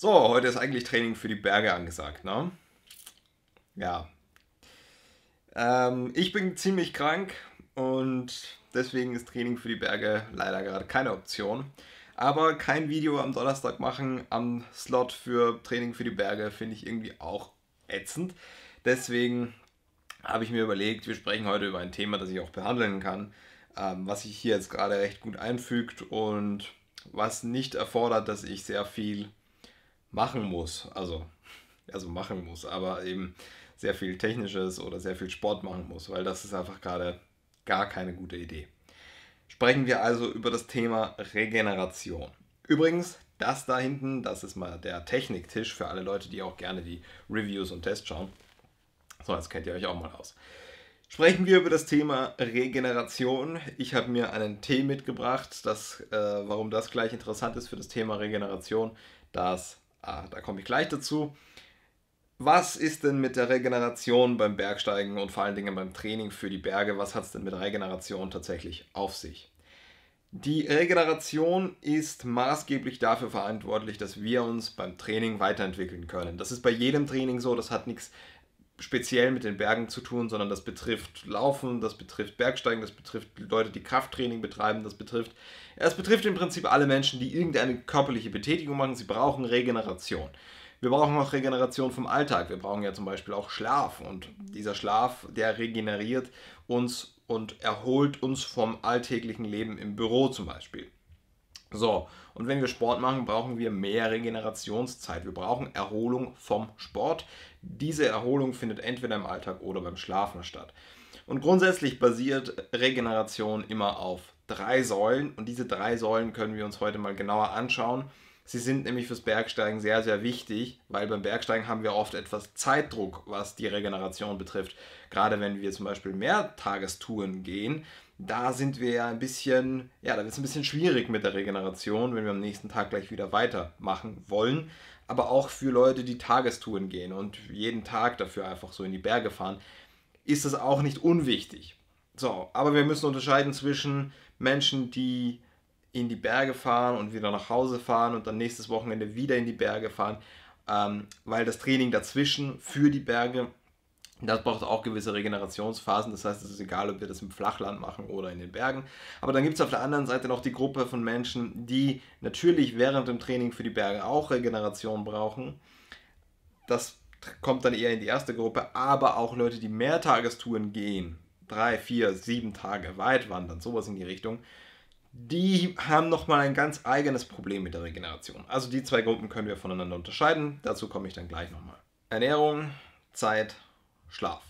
So, heute ist eigentlich Training für die Berge angesagt, ne? Ja. Ähm, ich bin ziemlich krank und deswegen ist Training für die Berge leider gerade keine Option. Aber kein Video am Donnerstag machen am Slot für Training für die Berge finde ich irgendwie auch ätzend. Deswegen habe ich mir überlegt, wir sprechen heute über ein Thema, das ich auch behandeln kann, ähm, was sich hier jetzt gerade recht gut einfügt und was nicht erfordert, dass ich sehr viel machen muss. Also, also machen muss, aber eben sehr viel Technisches oder sehr viel Sport machen muss, weil das ist einfach gerade gar keine gute Idee. Sprechen wir also über das Thema Regeneration. Übrigens, das da hinten, das ist mal der Techniktisch für alle Leute, die auch gerne die Reviews und Tests schauen. So, jetzt kennt ihr euch auch mal aus. Sprechen wir über das Thema Regeneration. Ich habe mir einen Tee mitgebracht, das, äh, warum das gleich interessant ist für das Thema Regeneration. Das Ah, da komme ich gleich dazu. Was ist denn mit der Regeneration beim Bergsteigen und vor allen Dingen beim Training für die Berge? Was hat es denn mit Regeneration tatsächlich auf sich? Die Regeneration ist maßgeblich dafür verantwortlich, dass wir uns beim Training weiterentwickeln können. Das ist bei jedem Training so, das hat nichts speziell mit den Bergen zu tun, sondern das betrifft Laufen, das betrifft Bergsteigen, das betrifft Leute, die Krafttraining betreiben, das betrifft, es betrifft im Prinzip alle Menschen, die irgendeine körperliche Betätigung machen. Sie brauchen Regeneration. Wir brauchen auch Regeneration vom Alltag. Wir brauchen ja zum Beispiel auch Schlaf und dieser Schlaf, der regeneriert uns und erholt uns vom alltäglichen Leben im Büro zum Beispiel. So, und wenn wir Sport machen, brauchen wir mehr Regenerationszeit. Wir brauchen Erholung vom Sport. Diese Erholung findet entweder im Alltag oder beim Schlafen statt. Und grundsätzlich basiert Regeneration immer auf drei Säulen. Und diese drei Säulen können wir uns heute mal genauer anschauen. Sie sind nämlich fürs Bergsteigen sehr, sehr wichtig, weil beim Bergsteigen haben wir oft etwas Zeitdruck, was die Regeneration betrifft. Gerade wenn wir zum Beispiel mehr Tagestouren gehen, da sind wir ja ein bisschen, ja, da wird es ein bisschen schwierig mit der Regeneration, wenn wir am nächsten Tag gleich wieder weitermachen wollen. Aber auch für Leute, die Tagestouren gehen und jeden Tag dafür einfach so in die Berge fahren, ist das auch nicht unwichtig. So, aber wir müssen unterscheiden zwischen Menschen, die in die Berge fahren und wieder nach Hause fahren und dann nächstes Wochenende wieder in die Berge fahren, ähm, weil das Training dazwischen für die Berge das braucht auch gewisse Regenerationsphasen, das heißt, es ist egal, ob wir das im Flachland machen oder in den Bergen. Aber dann gibt es auf der anderen Seite noch die Gruppe von Menschen, die natürlich während dem Training für die Berge auch Regeneration brauchen. Das kommt dann eher in die erste Gruppe, aber auch Leute, die Mehrtagestouren gehen, drei, vier, sieben Tage weit wandern, sowas in die Richtung, die haben nochmal ein ganz eigenes Problem mit der Regeneration. Also die zwei Gruppen können wir voneinander unterscheiden, dazu komme ich dann gleich nochmal. Ernährung, Zeit, Schlaf.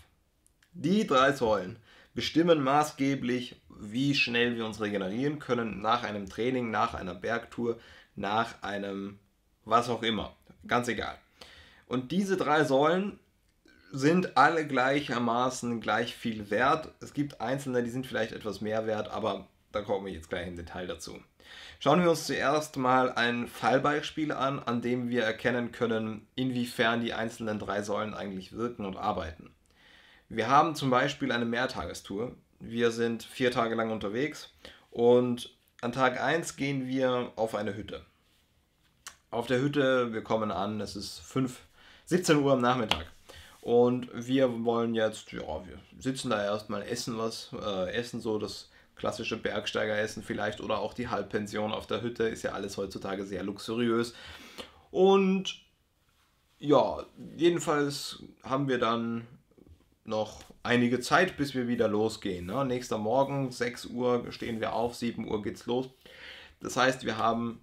Die drei Säulen bestimmen maßgeblich, wie schnell wir uns regenerieren können nach einem Training, nach einer Bergtour, nach einem was auch immer. Ganz egal. Und diese drei Säulen sind alle gleichermaßen gleich viel wert. Es gibt einzelne, die sind vielleicht etwas mehr wert, aber da komme ich jetzt gleich im Detail dazu. Schauen wir uns zuerst mal ein Fallbeispiel an, an dem wir erkennen können, inwiefern die einzelnen drei Säulen eigentlich wirken und arbeiten. Wir haben zum Beispiel eine Mehrtagestour. Wir sind vier Tage lang unterwegs und an Tag 1 gehen wir auf eine Hütte. Auf der Hütte, wir kommen an, es ist 5, 17 Uhr am Nachmittag. Und wir wollen jetzt, ja, wir sitzen da erstmal, essen was, äh, essen so dass klassische Bergsteigeressen vielleicht oder auch die Halbpension auf der Hütte ist ja alles heutzutage sehr luxuriös. Und ja, jedenfalls haben wir dann noch einige Zeit, bis wir wieder losgehen. Ne? Nächster Morgen, 6 Uhr stehen wir auf, 7 Uhr geht's los. Das heißt, wir haben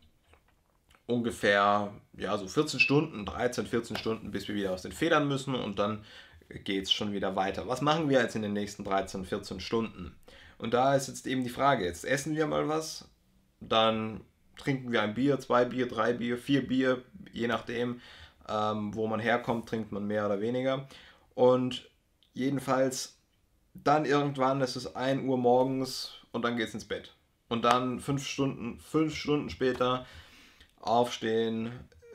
ungefähr ja, so 14 Stunden, 13, 14 Stunden, bis wir wieder aus den Federn müssen und dann geht es schon wieder weiter. Was machen wir jetzt in den nächsten 13, 14 Stunden? Und da ist jetzt eben die Frage, jetzt essen wir mal was, dann trinken wir ein Bier, zwei Bier, drei Bier, vier Bier, je nachdem, ähm, wo man herkommt, trinkt man mehr oder weniger. Und jedenfalls, dann irgendwann ist es 1 Uhr morgens und dann geht es ins Bett. Und dann fünf Stunden, fünf Stunden später aufstehen,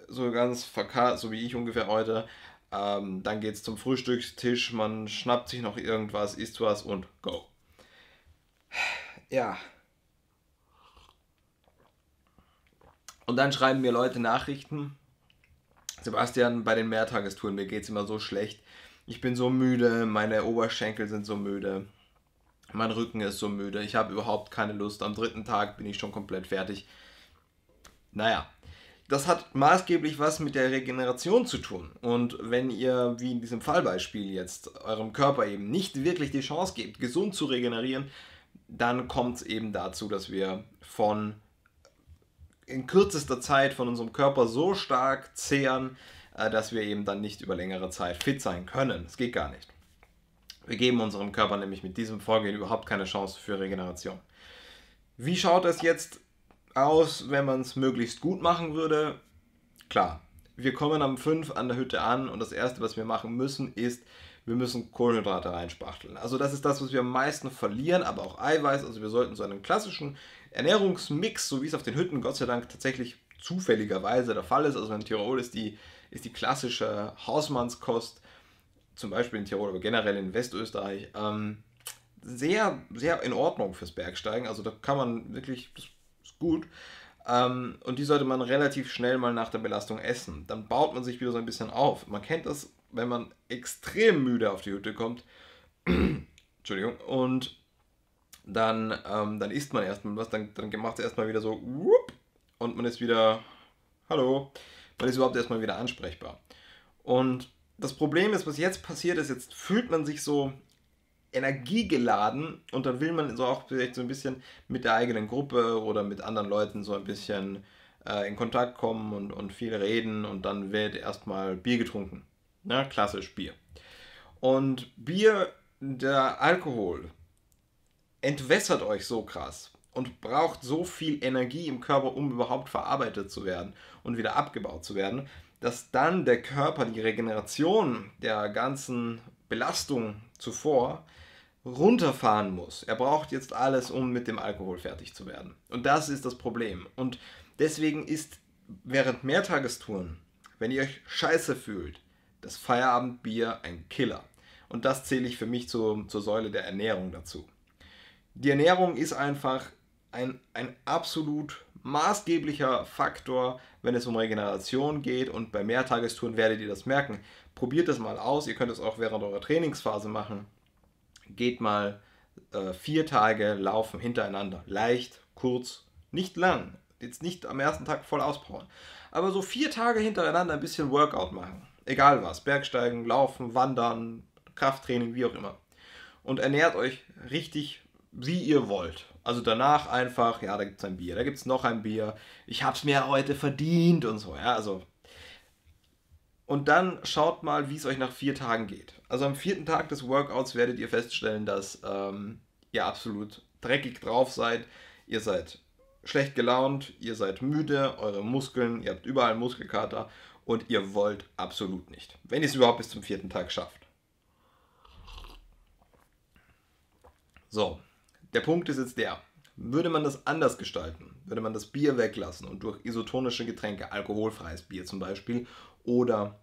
so ganz verkarrt, so wie ich ungefähr heute. Ähm, dann es zum Frühstückstisch, man schnappt sich noch irgendwas, isst was und go. Ja. Und dann schreiben mir Leute Nachrichten. Sebastian, bei den Mehrtagestouren, mir geht es immer so schlecht. Ich bin so müde, meine Oberschenkel sind so müde. Mein Rücken ist so müde, ich habe überhaupt keine Lust. Am dritten Tag bin ich schon komplett fertig. Naja, das hat maßgeblich was mit der Regeneration zu tun. Und wenn ihr, wie in diesem Fallbeispiel jetzt, eurem Körper eben nicht wirklich die Chance gebt, gesund zu regenerieren, dann kommt es eben dazu, dass wir von in kürzester Zeit von unserem Körper so stark zehren, äh, dass wir eben dann nicht über längere Zeit fit sein können. Es geht gar nicht. Wir geben unserem Körper nämlich mit diesem Vorgehen überhaupt keine Chance für Regeneration. Wie schaut es jetzt aus, wenn man es möglichst gut machen würde? Klar, wir kommen am 5 an der Hütte an und das Erste, was wir machen müssen, ist wir müssen Kohlenhydrate reinspachteln. Also das ist das, was wir am meisten verlieren, aber auch Eiweiß. Also wir sollten so einen klassischen Ernährungsmix, so wie es auf den Hütten Gott sei Dank tatsächlich zufälligerweise der Fall ist. Also in Tirol ist die, ist die klassische Hausmannskost, zum Beispiel in Tirol, aber generell in Westösterreich, ähm, sehr, sehr in Ordnung fürs Bergsteigen. Also da kann man wirklich, das ist gut. Ähm, und die sollte man relativ schnell mal nach der Belastung essen. Dann baut man sich wieder so ein bisschen auf. Man kennt das wenn man extrem müde auf die Hütte kommt, Entschuldigung, und dann, ähm, dann isst man erstmal was, dann, dann macht es erstmal wieder so whoop, und man ist wieder, hallo, man ist überhaupt erstmal wieder ansprechbar. Und das Problem ist, was jetzt passiert ist, jetzt fühlt man sich so energiegeladen und dann will man so auch vielleicht so ein bisschen mit der eigenen Gruppe oder mit anderen Leuten so ein bisschen äh, in Kontakt kommen und, und viel reden und dann wird erstmal Bier getrunken. Ne? Klassisch Bier. Und Bier, der Alkohol, entwässert euch so krass und braucht so viel Energie im Körper, um überhaupt verarbeitet zu werden und wieder abgebaut zu werden, dass dann der Körper die Regeneration der ganzen Belastung zuvor runterfahren muss. Er braucht jetzt alles, um mit dem Alkohol fertig zu werden. Und das ist das Problem. Und deswegen ist während Mehrtagestouren, wenn ihr euch scheiße fühlt, das Feierabendbier ein Killer. Und das zähle ich für mich zu, zur Säule der Ernährung dazu. Die Ernährung ist einfach ein, ein absolut maßgeblicher Faktor, wenn es um Regeneration geht und bei Mehrtagestouren werdet ihr das merken. Probiert es mal aus, ihr könnt es auch während eurer Trainingsphase machen. Geht mal äh, vier Tage laufen hintereinander. Leicht, kurz, nicht lang. Jetzt nicht am ersten Tag voll auspowern. Aber so vier Tage hintereinander ein bisschen Workout machen Egal was, Bergsteigen, Laufen, Wandern, Krafttraining, wie auch immer. Und ernährt euch richtig, wie ihr wollt. Also danach einfach, ja, da gibt es ein Bier, da gibt es noch ein Bier, ich habe es mir heute verdient und so, ja, also. Und dann schaut mal, wie es euch nach vier Tagen geht. Also am vierten Tag des Workouts werdet ihr feststellen, dass ähm, ihr absolut dreckig drauf seid, ihr seid schlecht gelaunt, ihr seid müde, eure Muskeln, ihr habt überall Muskelkater und ihr wollt absolut nicht. Wenn ihr es überhaupt bis zum vierten Tag schafft. So, der Punkt ist jetzt der. Würde man das anders gestalten, würde man das Bier weglassen und durch isotonische Getränke, alkoholfreies Bier zum Beispiel, oder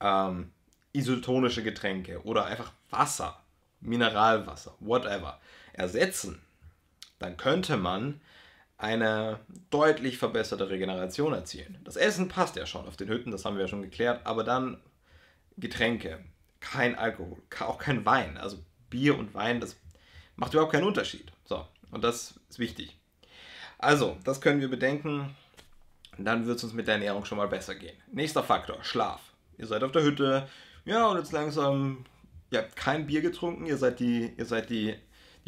ähm, isotonische Getränke oder einfach Wasser, Mineralwasser, whatever, ersetzen, dann könnte man eine deutlich verbesserte Regeneration erzielen. Das Essen passt ja schon auf den Hütten, das haben wir ja schon geklärt, aber dann Getränke, kein Alkohol, auch kein Wein. Also Bier und Wein, das macht überhaupt keinen Unterschied. So, und das ist wichtig. Also, das können wir bedenken. Dann wird es uns mit der Ernährung schon mal besser gehen. Nächster Faktor, Schlaf. Ihr seid auf der Hütte, ja, und jetzt langsam, ihr habt kein Bier getrunken, ihr seid die, ihr seid die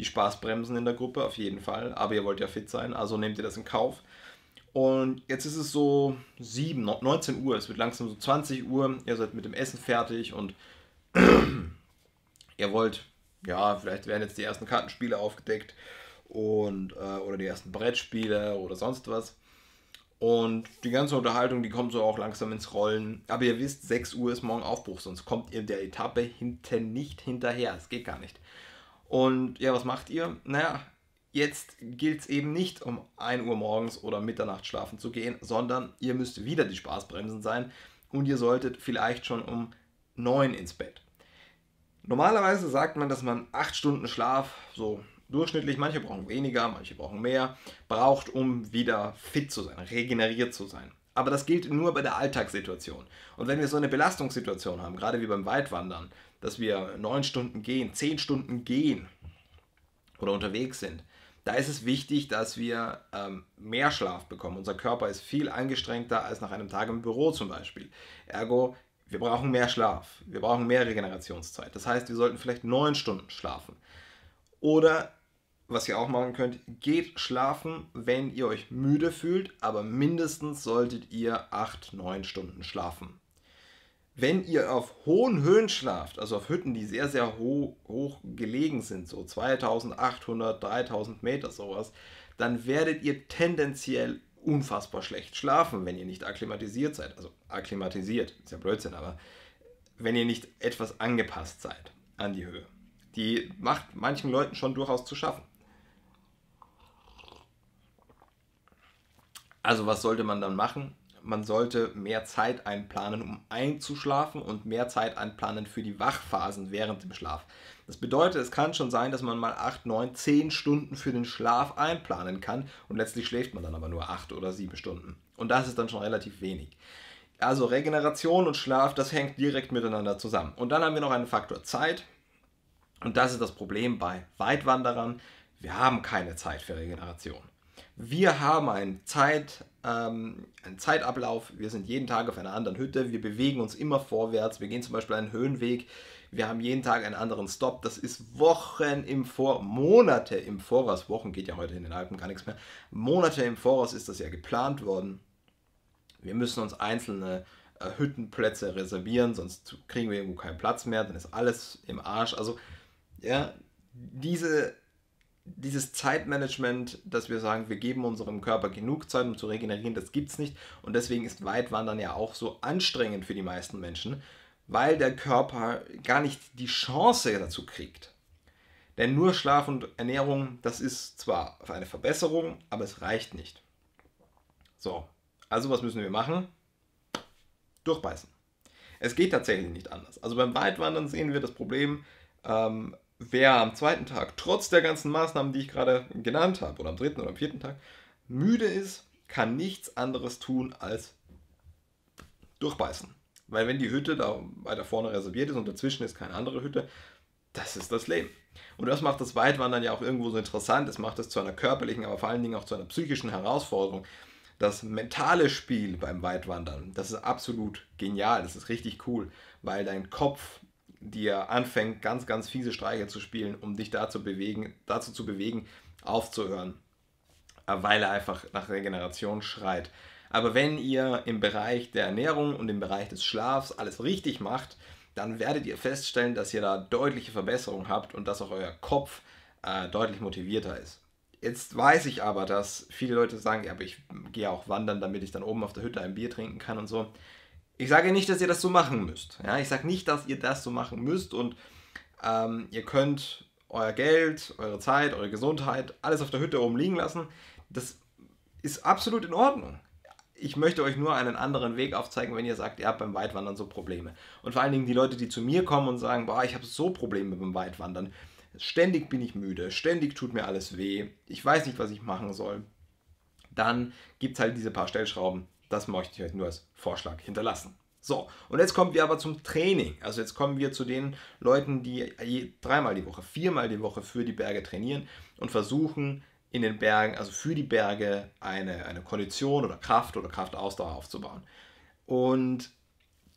die Spaßbremsen in der Gruppe, auf jeden Fall. Aber ihr wollt ja fit sein, also nehmt ihr das in Kauf. Und jetzt ist es so 7, 19 Uhr, es wird langsam so 20 Uhr, ihr seid mit dem Essen fertig und ihr wollt, ja, vielleicht werden jetzt die ersten Kartenspiele aufgedeckt und äh, oder die ersten Brettspiele oder sonst was. Und die ganze Unterhaltung, die kommt so auch langsam ins Rollen. Aber ihr wisst, 6 Uhr ist morgen Aufbruch, sonst kommt ihr der Etappe hinten nicht hinterher. Es geht gar nicht. Und ja, was macht ihr? Naja, jetzt gilt es eben nicht, um 1 Uhr morgens oder Mitternacht schlafen zu gehen, sondern ihr müsst wieder die Spaßbremsen sein und ihr solltet vielleicht schon um 9 ins Bett. Normalerweise sagt man, dass man 8 Stunden Schlaf, so durchschnittlich, manche brauchen weniger, manche brauchen mehr, braucht, um wieder fit zu sein, regeneriert zu sein. Aber das gilt nur bei der Alltagssituation. Und wenn wir so eine Belastungssituation haben, gerade wie beim Weitwandern, dass wir neun Stunden gehen, zehn Stunden gehen oder unterwegs sind, da ist es wichtig, dass wir ähm, mehr Schlaf bekommen. Unser Körper ist viel angestrengter als nach einem Tag im Büro zum Beispiel. Ergo, wir brauchen mehr Schlaf, wir brauchen mehr Regenerationszeit. Das heißt, wir sollten vielleicht neun Stunden schlafen. Oder, was ihr auch machen könnt, geht schlafen, wenn ihr euch müde fühlt, aber mindestens solltet ihr acht, neun Stunden schlafen wenn ihr auf hohen Höhen schlaft, also auf Hütten, die sehr, sehr ho hoch gelegen sind, so 2800, 3000 Meter sowas, dann werdet ihr tendenziell unfassbar schlecht schlafen, wenn ihr nicht akklimatisiert seid. Also akklimatisiert, ist ja Blödsinn, aber wenn ihr nicht etwas angepasst seid an die Höhe. Die macht manchen Leuten schon durchaus zu schaffen. Also was sollte man dann machen? man sollte mehr Zeit einplanen, um einzuschlafen und mehr Zeit einplanen für die Wachphasen während dem Schlaf. Das bedeutet, es kann schon sein, dass man mal 8, 9, 10 Stunden für den Schlaf einplanen kann und letztlich schläft man dann aber nur 8 oder 7 Stunden. Und das ist dann schon relativ wenig. Also Regeneration und Schlaf, das hängt direkt miteinander zusammen. Und dann haben wir noch einen Faktor Zeit. Und das ist das Problem bei Weitwanderern. Wir haben keine Zeit für Regeneration. Wir haben ein Zeit, ähm, einen Zeitablauf. Wir sind jeden Tag auf einer anderen Hütte. Wir bewegen uns immer vorwärts. Wir gehen zum Beispiel einen Höhenweg. Wir haben jeden Tag einen anderen Stop. Das ist Wochen im Vor, Monate im Voraus. Wochen geht ja heute in den Alpen gar nichts mehr. Monate im Voraus ist das ja geplant worden. Wir müssen uns einzelne äh, Hüttenplätze reservieren, sonst kriegen wir irgendwo keinen Platz mehr. Dann ist alles im Arsch. Also ja, diese dieses Zeitmanagement, dass wir sagen, wir geben unserem Körper genug Zeit, um zu regenerieren, das gibt es nicht. Und deswegen ist Weitwandern ja auch so anstrengend für die meisten Menschen, weil der Körper gar nicht die Chance dazu kriegt. Denn nur Schlaf und Ernährung, das ist zwar eine Verbesserung, aber es reicht nicht. So, also was müssen wir machen? Durchbeißen. Es geht tatsächlich nicht anders. Also beim Weitwandern sehen wir das Problem, ähm, wer am zweiten Tag, trotz der ganzen Maßnahmen, die ich gerade genannt habe, oder am dritten oder am vierten Tag, müde ist, kann nichts anderes tun als durchbeißen. Weil wenn die Hütte da weiter vorne reserviert ist und dazwischen ist keine andere Hütte, das ist das Leben. Und das macht das Weitwandern ja auch irgendwo so interessant. Es macht es zu einer körperlichen, aber vor allen Dingen auch zu einer psychischen Herausforderung. Das mentale Spiel beim Weitwandern, das ist absolut genial, das ist richtig cool, weil dein Kopf dir anfängt, ganz, ganz fiese Streiche zu spielen, um dich dazu, bewegen, dazu zu bewegen, aufzuhören, äh, weil er einfach nach Regeneration schreit. Aber wenn ihr im Bereich der Ernährung und im Bereich des Schlafs alles richtig macht, dann werdet ihr feststellen, dass ihr da deutliche Verbesserungen habt und dass auch euer Kopf äh, deutlich motivierter ist. Jetzt weiß ich aber, dass viele Leute sagen, ja, aber ich gehe auch wandern, damit ich dann oben auf der Hütte ein Bier trinken kann und so. Ich sage nicht, dass ihr das so machen müsst. Ja? Ich sage nicht, dass ihr das so machen müsst und ähm, ihr könnt euer Geld, eure Zeit, eure Gesundheit, alles auf der Hütte oben liegen lassen. Das ist absolut in Ordnung. Ich möchte euch nur einen anderen Weg aufzeigen, wenn ihr sagt, ihr habt beim Weitwandern so Probleme. Und vor allen Dingen die Leute, die zu mir kommen und sagen, boah, ich habe so Probleme beim Weitwandern. Ständig bin ich müde, ständig tut mir alles weh, ich weiß nicht, was ich machen soll dann gibt es halt diese paar Stellschrauben. Das möchte ich euch nur als Vorschlag hinterlassen. So, und jetzt kommen wir aber zum Training. Also jetzt kommen wir zu den Leuten, die dreimal die Woche, viermal die Woche für die Berge trainieren und versuchen in den Bergen, also für die Berge eine, eine Kondition oder Kraft oder Kraftausdauer aufzubauen. Und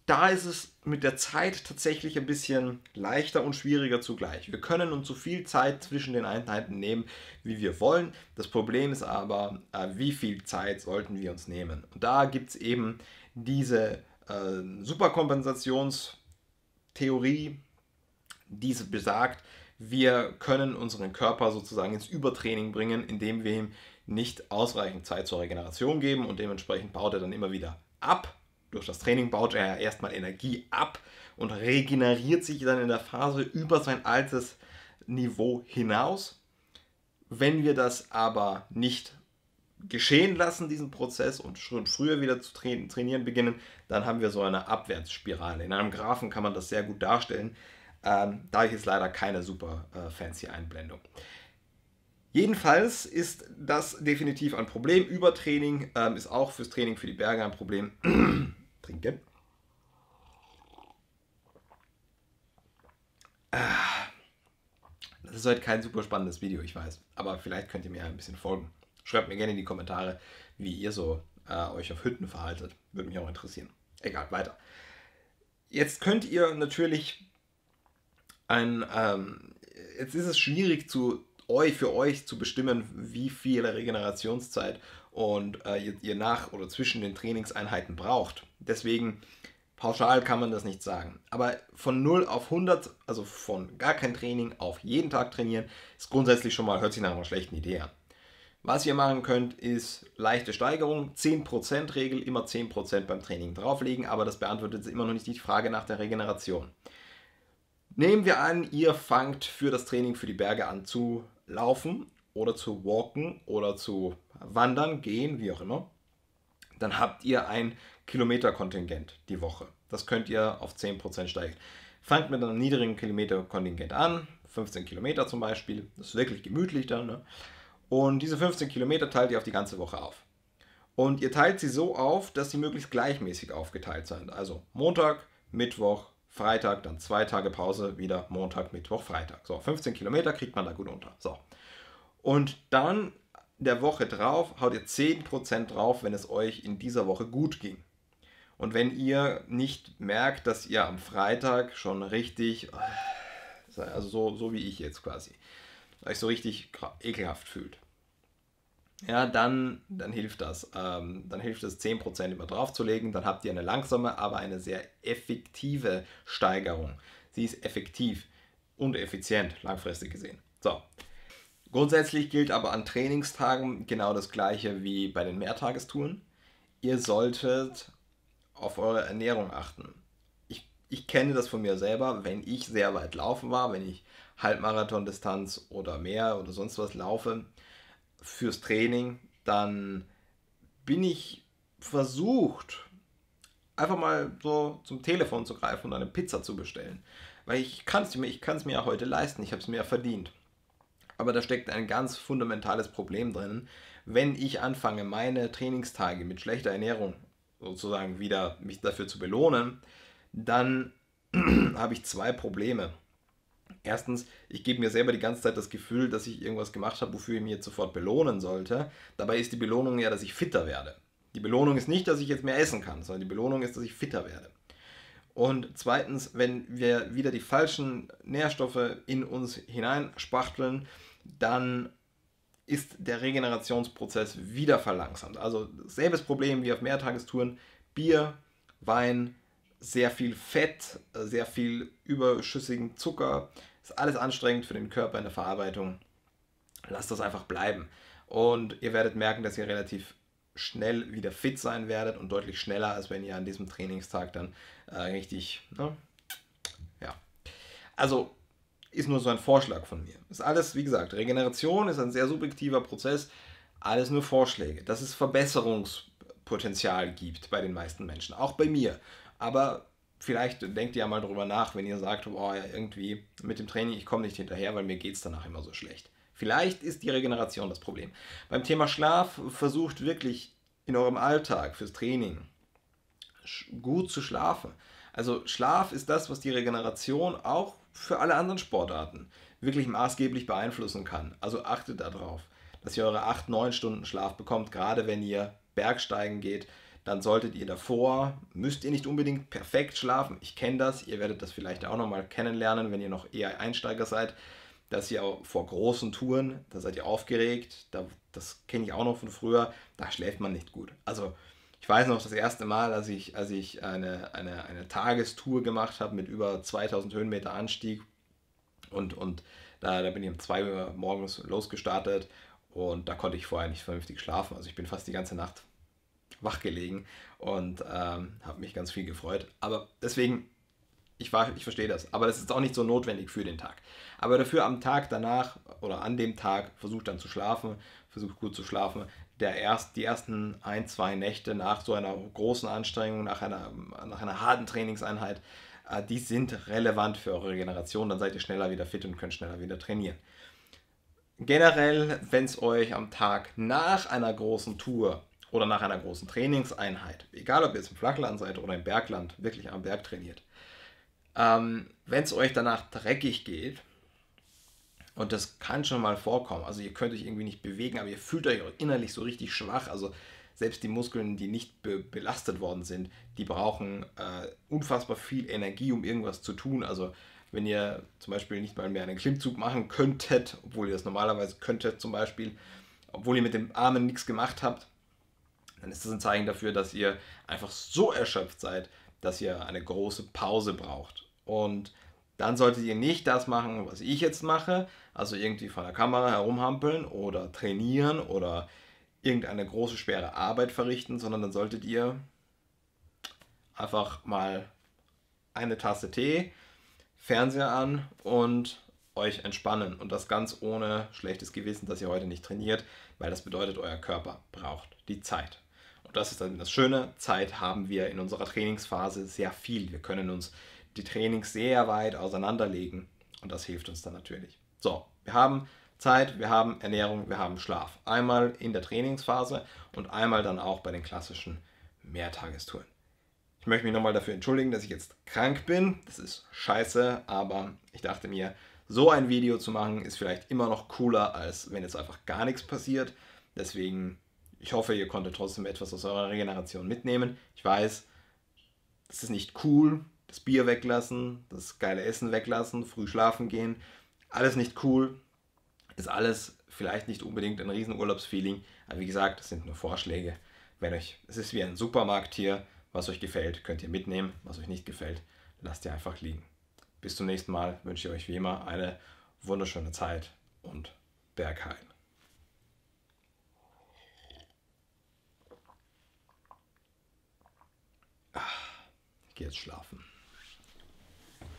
da ist es mit der Zeit tatsächlich ein bisschen leichter und schwieriger zugleich. Wir können uns so viel Zeit zwischen den Einheiten nehmen, wie wir wollen. Das Problem ist aber, äh, wie viel Zeit sollten wir uns nehmen. Und da gibt es eben diese äh, Superkompensationstheorie, die besagt, wir können unseren Körper sozusagen ins Übertraining bringen, indem wir ihm nicht ausreichend Zeit zur Regeneration geben und dementsprechend baut er dann immer wieder ab durch das Training baut er erstmal Energie ab und regeneriert sich dann in der Phase über sein altes Niveau hinaus. Wenn wir das aber nicht geschehen lassen, diesen Prozess, und schon früher wieder zu tra trainieren beginnen, dann haben wir so eine Abwärtsspirale. In einem Graphen kann man das sehr gut darstellen. Ähm, da ist leider keine super äh, fancy Einblendung. Jedenfalls ist das definitiv ein Problem. Übertraining ähm, ist auch fürs Training für die Berge ein Problem trinken. Ah, das ist heute kein super spannendes Video, ich weiß. Aber vielleicht könnt ihr mir ein bisschen folgen. Schreibt mir gerne in die Kommentare, wie ihr so äh, euch auf Hütten verhaltet. Würde mich auch interessieren. Egal, weiter. Jetzt könnt ihr natürlich ein. Ähm, jetzt ist es schwierig zu euch für euch zu bestimmen, wie viel Regenerationszeit und äh, ihr, ihr, nach oder zwischen den Trainingseinheiten braucht. Deswegen pauschal kann man das nicht sagen. Aber von 0 auf 100, also von gar kein Training auf jeden Tag trainieren, ist grundsätzlich schon mal, hört sich nach einer schlechten Idee an. Was ihr machen könnt, ist leichte Steigerung, 10% Regel, immer 10% beim Training drauflegen, aber das beantwortet immer noch nicht die Frage nach der Regeneration. Nehmen wir an, ihr fangt für das Training für die Berge an zu laufen oder zu walken oder zu wandern, gehen, wie auch immer, dann habt ihr ein Kilometerkontingent die Woche. Das könnt ihr auf 10% steigen. Fangt mit einem niedrigen Kilometerkontingent an, 15 Kilometer zum Beispiel. Das ist wirklich gemütlich dann. Ne? Und diese 15 Kilometer teilt ihr auf die ganze Woche auf. Und ihr teilt sie so auf, dass sie möglichst gleichmäßig aufgeteilt sind. Also Montag, Mittwoch, Freitag, dann zwei Tage Pause, wieder Montag, Mittwoch, Freitag. So, 15 Kilometer kriegt man da gut unter. So. Und dann der Woche drauf haut ihr 10% drauf, wenn es euch in dieser Woche gut ging. Und wenn ihr nicht merkt, dass ihr am Freitag schon richtig, äh, also so, so wie ich jetzt quasi, euch so richtig ekelhaft fühlt, ja, dann, dann hilft das. Ähm, dann hilft es, 10% immer draufzulegen. Dann habt ihr eine langsame, aber eine sehr effektive Steigerung. Sie ist effektiv und effizient, langfristig gesehen. So, Grundsätzlich gilt aber an Trainingstagen genau das gleiche wie bei den Mehrtagestouren. Ihr solltet auf eure Ernährung achten. Ich, ich kenne das von mir selber, wenn ich sehr weit laufen war, wenn ich Halbmarathon-Distanz oder mehr oder sonst was laufe fürs Training, dann bin ich versucht, einfach mal so zum Telefon zu greifen und eine Pizza zu bestellen. Weil ich kann es mir, mir ja heute leisten, ich habe es mir ja verdient. Aber da steckt ein ganz fundamentales Problem drin. Wenn ich anfange, meine Trainingstage mit schlechter Ernährung sozusagen wieder mich dafür zu belohnen, dann habe ich zwei Probleme. Erstens, ich gebe mir selber die ganze Zeit das Gefühl, dass ich irgendwas gemacht habe, wofür ich mich jetzt sofort belohnen sollte. Dabei ist die Belohnung ja, dass ich fitter werde. Die Belohnung ist nicht, dass ich jetzt mehr essen kann, sondern die Belohnung ist, dass ich fitter werde. Und zweitens, wenn wir wieder die falschen Nährstoffe in uns hineinspachteln, dann ist der Regenerationsprozess wieder verlangsamt. Also selbes Problem wie auf Mehrtagestouren, Bier, Wein, sehr viel Fett, sehr viel überschüssigen Zucker. Ist alles anstrengend für den Körper in der Verarbeitung. Lasst das einfach bleiben. Und ihr werdet merken, dass ihr relativ schnell wieder fit sein werdet und deutlich schneller, als wenn ihr an diesem Trainingstag dann äh, richtig, ne? ja. Also ist nur so ein Vorschlag von mir. Ist alles, wie gesagt, Regeneration ist ein sehr subjektiver Prozess, alles nur Vorschläge. Dass es Verbesserungspotenzial gibt bei den meisten Menschen, auch bei mir. Aber vielleicht denkt ihr ja mal drüber nach, wenn ihr sagt, boah, irgendwie mit dem Training, ich komme nicht hinterher, weil mir geht es danach immer so schlecht. Vielleicht ist die Regeneration das Problem. Beim Thema Schlaf versucht wirklich in eurem Alltag fürs Training gut zu schlafen. Also Schlaf ist das, was die Regeneration auch für alle anderen Sportarten wirklich maßgeblich beeinflussen kann. Also achtet darauf, dass ihr eure 8, 9 Stunden Schlaf bekommt, gerade wenn ihr Bergsteigen geht. Dann solltet ihr davor, müsst ihr nicht unbedingt perfekt schlafen. Ich kenne das, ihr werdet das vielleicht auch nochmal kennenlernen, wenn ihr noch eher Einsteiger seid da ist ja vor großen Touren, da seid ihr aufgeregt, da, das kenne ich auch noch von früher, da schläft man nicht gut. Also ich weiß noch das erste Mal, als ich, als ich eine, eine, eine Tagestour gemacht habe mit über 2000 Höhenmeter Anstieg und, und da, da bin ich um 2 Uhr morgens losgestartet und da konnte ich vorher nicht vernünftig schlafen. Also ich bin fast die ganze Nacht wach gelegen und ähm, habe mich ganz viel gefreut. Aber deswegen ich, ich verstehe das, aber das ist auch nicht so notwendig für den Tag. Aber dafür am Tag danach oder an dem Tag versucht dann zu schlafen, versucht gut zu schlafen. Der erst, die ersten ein, zwei Nächte nach so einer großen Anstrengung, nach einer, nach einer harten Trainingseinheit, äh, die sind relevant für eure Regeneration. Dann seid ihr schneller wieder fit und könnt schneller wieder trainieren. Generell, wenn es euch am Tag nach einer großen Tour oder nach einer großen Trainingseinheit, egal ob ihr jetzt im Flachland seid oder im Bergland, wirklich am Berg trainiert, ähm, Wenn es euch danach dreckig geht, und das kann schon mal vorkommen, also ihr könnt euch irgendwie nicht bewegen, aber ihr fühlt euch auch innerlich so richtig schwach, also selbst die Muskeln, die nicht be belastet worden sind, die brauchen äh, unfassbar viel Energie, um irgendwas zu tun. Also wenn ihr zum Beispiel nicht mal mehr einen Klimmzug machen könntet, obwohl ihr das normalerweise könntet zum Beispiel, obwohl ihr mit den Armen nichts gemacht habt, dann ist das ein Zeichen dafür, dass ihr einfach so erschöpft seid, dass ihr eine große Pause braucht. Und dann solltet ihr nicht das machen, was ich jetzt mache, also irgendwie vor der Kamera herumhampeln oder trainieren oder irgendeine große, schwere Arbeit verrichten, sondern dann solltet ihr einfach mal eine Tasse Tee, Fernseher an und euch entspannen. Und das ganz ohne schlechtes Gewissen, dass ihr heute nicht trainiert, weil das bedeutet, euer Körper braucht die Zeit. Und das ist dann das Schöne, Zeit haben wir in unserer Trainingsphase sehr viel. Wir können uns die Trainings sehr weit auseinanderlegen. Und das hilft uns dann natürlich. So, wir haben Zeit, wir haben Ernährung, wir haben Schlaf. Einmal in der Trainingsphase und einmal dann auch bei den klassischen Mehrtagestouren. Ich möchte mich nochmal dafür entschuldigen, dass ich jetzt krank bin. Das ist scheiße, aber ich dachte mir, so ein Video zu machen ist vielleicht immer noch cooler, als wenn jetzt einfach gar nichts passiert. Deswegen, ich hoffe, ihr konntet trotzdem etwas aus eurer Regeneration mitnehmen. Ich weiß, es ist nicht cool, das Bier weglassen, das geile Essen weglassen, früh schlafen gehen. Alles nicht cool, ist alles vielleicht nicht unbedingt ein Riesenurlaubsfeeling, aber wie gesagt, das sind nur Vorschläge. Wenn euch, es ist wie ein Supermarkt hier, was euch gefällt, könnt ihr mitnehmen, was euch nicht gefällt, lasst ihr einfach liegen. Bis zum nächsten Mal wünsche ich euch wie immer eine wunderschöne Zeit und Bergheim. Ah, ich gehe jetzt schlafen.